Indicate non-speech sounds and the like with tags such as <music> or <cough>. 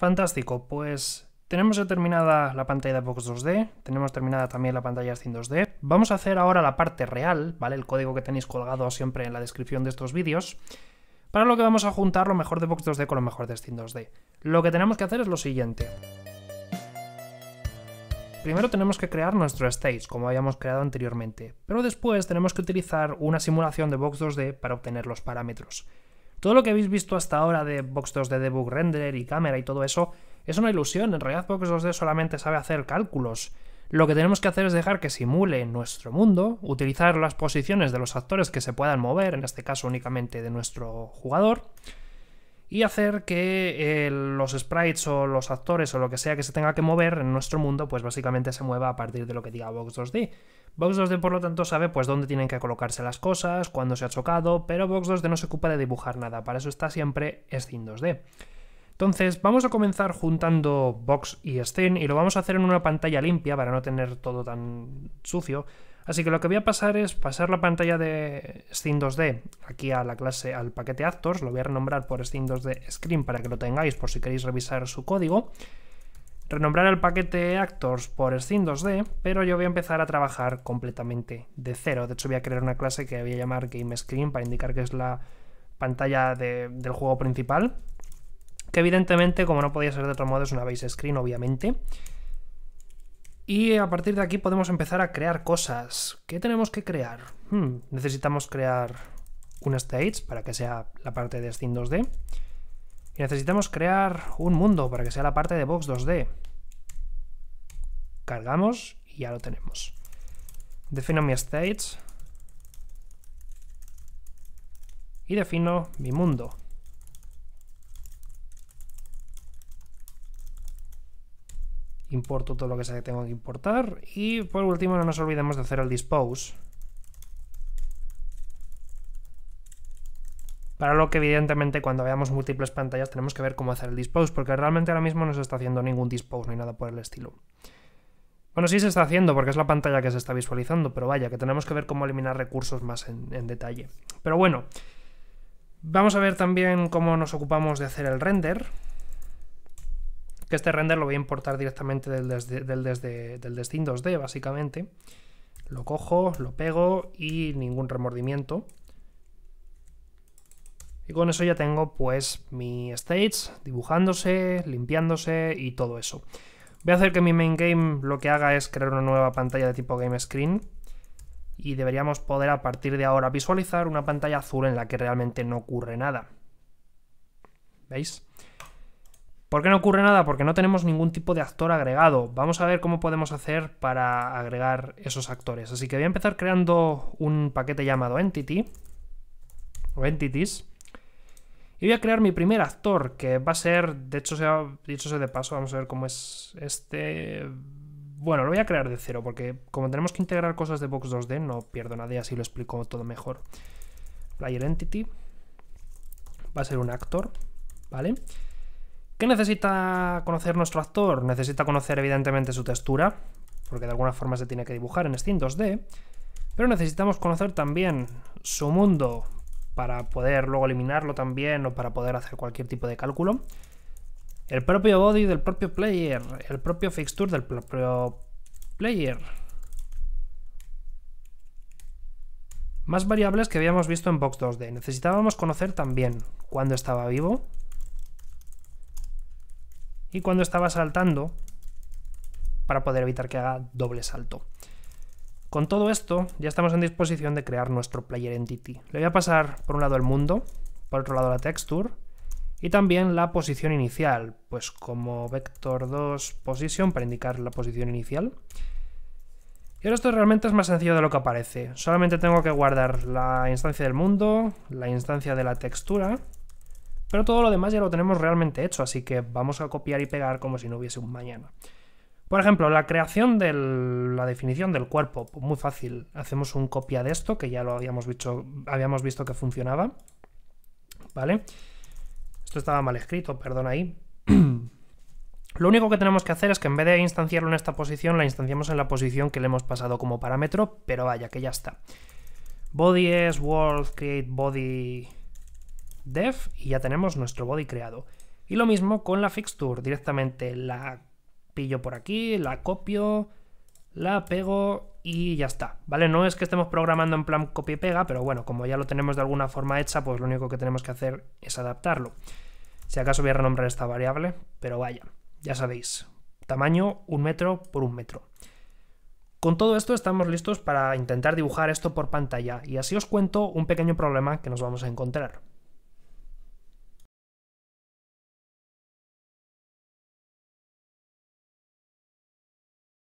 Fantástico, pues tenemos terminada la pantalla de Box 2D, tenemos terminada también la pantalla de Steam 2D. Vamos a hacer ahora la parte real, ¿vale? El código que tenéis colgado siempre en la descripción de estos vídeos. Para lo que vamos a juntar lo mejor de Box 2D con lo mejor de Steam 2D. Lo que tenemos que hacer es lo siguiente. Primero tenemos que crear nuestro stage, como habíamos creado anteriormente, pero después tenemos que utilizar una simulación de Box 2D para obtener los parámetros. Todo lo que habéis visto hasta ahora de Box 2D Debug Render y cámara y todo eso es una ilusión. En realidad Box 2D solamente sabe hacer cálculos. Lo que tenemos que hacer es dejar que simule nuestro mundo, utilizar las posiciones de los actores que se puedan mover, en este caso únicamente de nuestro jugador, y hacer que eh, los sprites o los actores o lo que sea que se tenga que mover en nuestro mundo, pues básicamente se mueva a partir de lo que diga Box 2D. Box 2D, por lo tanto, sabe pues dónde tienen que colocarse las cosas, cuándo se ha chocado, pero Box 2D no se ocupa de dibujar nada, para eso está siempre Scene 2D. Entonces, vamos a comenzar juntando Box y Scene y lo vamos a hacer en una pantalla limpia para no tener todo tan sucio. Así que lo que voy a pasar es pasar la pantalla de Scene 2D aquí a la clase, al paquete Actors, lo voy a renombrar por Scene 2D Screen para que lo tengáis por si queréis revisar su código. Renombrar el paquete Actors por Scene 2D, pero yo voy a empezar a trabajar completamente de cero. De hecho voy a crear una clase que voy a llamar GameScreen para indicar que es la pantalla del juego principal. Que evidentemente, como no podía ser de otro modo, es una base screen, obviamente. Y a partir de aquí podemos empezar a crear cosas. ¿Qué tenemos que crear? Hmm, necesitamos crear un stage para que sea la parte de Steam 2D. Y necesitamos crear un mundo para que sea la parte de Box 2D. Cargamos y ya lo tenemos. Defino mi stage. Y defino mi mundo. Importo todo lo que sea que tengo que importar. Y por último, no nos olvidemos de hacer el dispose. Para lo que evidentemente cuando veamos múltiples pantallas tenemos que ver cómo hacer el dispose, porque realmente ahora mismo no se está haciendo ningún dispose ni nada por el estilo. Bueno, sí se está haciendo porque es la pantalla que se está visualizando, pero vaya, que tenemos que ver cómo eliminar recursos más en detalle. Pero bueno, vamos a ver también cómo nos ocupamos de hacer el render que este render lo voy a importar directamente del, desde, del, desde, del Destin 2D, básicamente. Lo cojo, lo pego y ningún remordimiento. Y con eso ya tengo pues mi stage dibujándose, limpiándose y todo eso. Voy a hacer que mi main game lo que haga es crear una nueva pantalla de tipo game screen y deberíamos poder a partir de ahora visualizar una pantalla azul en la que realmente no ocurre nada. ¿Veis? ¿Por qué no ocurre nada? Porque no tenemos ningún tipo de actor agregado. Vamos a ver cómo podemos hacer para agregar esos actores. Así que voy a empezar creando un paquete llamado Entity o Entities. Y voy a crear mi primer actor, que va a ser, de hecho dicho de paso, vamos a ver cómo es este... Bueno, lo voy a crear de cero, porque como tenemos que integrar cosas de Box 2D, no pierdo nada así lo explico todo mejor. Player Entity va a ser un actor, ¿vale? vale ¿Qué necesita conocer nuestro actor? Necesita conocer evidentemente su textura, porque de alguna forma se tiene que dibujar en Steam 2D, pero necesitamos conocer también su mundo para poder luego eliminarlo también o para poder hacer cualquier tipo de cálculo. El propio body del propio player, el propio fixture del propio player. Más variables que habíamos visto en Box 2D. Necesitábamos conocer también cuándo estaba vivo, y cuando estaba saltando para poder evitar que haga doble salto. Con todo esto, ya estamos en disposición de crear nuestro Player Entity. Le voy a pasar por un lado el mundo, por otro lado la texture y también la posición inicial, pues como vector 2 position para indicar la posición inicial. Y ahora esto realmente es más sencillo de lo que aparece. Solamente tengo que guardar la instancia del mundo, la instancia de la textura pero todo lo demás ya lo tenemos realmente hecho, así que vamos a copiar y pegar como si no hubiese un mañana. Por ejemplo, la creación de la definición del cuerpo, pues muy fácil. Hacemos un copia de esto, que ya lo habíamos visto, habíamos visto que funcionaba. ¿Vale? Esto estaba mal escrito, perdón ahí. <clears throat> lo único que tenemos que hacer es que en vez de instanciarlo en esta posición, la instanciamos en la posición que le hemos pasado como parámetro, pero vaya, que ya está. Body es world create body def y ya tenemos nuestro body creado. Y lo mismo con la fixture, directamente la pillo por aquí, la copio, la pego y ya está, ¿vale? No es que estemos programando en plan copia y pega, pero bueno, como ya lo tenemos de alguna forma hecha, pues lo único que tenemos que hacer es adaptarlo. Si acaso voy a renombrar esta variable, pero vaya, ya sabéis, tamaño un metro por un metro. Con todo esto estamos listos para intentar dibujar esto por pantalla y así os cuento un pequeño problema que nos vamos a encontrar.